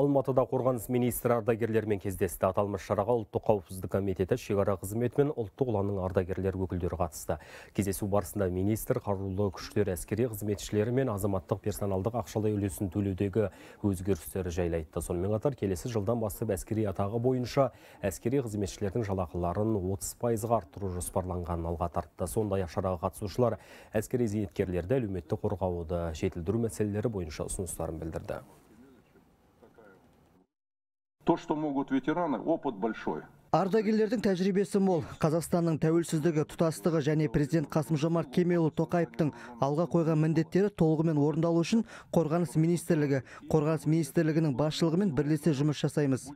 Алматыда қорғаныс министрі ардагерлермен кездесті. Аталмыш шараға ұлттық қауіпсіздік комитеті шекара қызметі мен ұлттық ұланның ардагерлер өкілдері қатысты. Кездесу барысында министр қарулы күштер әскери қызметшілері мен азаматтық персоналдық ақшалай үлесін төлеудегі өзгерістері жайлы айтты. Сонымен қатар келесі жылдан бастап әскери атағы бойынша әскери қызметшілердің жалақыларын 30%-ға арттыру жоспарланғанын алға тартты. Сондай-ақ шараға қатысушылар әскери зейнеткерлерді әлеуметтік қорғауды жетілдіру мәселелері бойынша ұсыныстарын білдірді. То, что могут ветераны, опыт большой. Ардагерлердің тәжірибесі мол. Қазақстанның тәуелсіздігі, тұтастығы және президент Қасым Жомарт Кемелұлы Тоқаевтың алға қойған міндеттері толығымен орындалу үшін қорғаныс министрлігі, қорғаныс министрлігінің басшылығымен бірлесе жұмыс жасаймыз.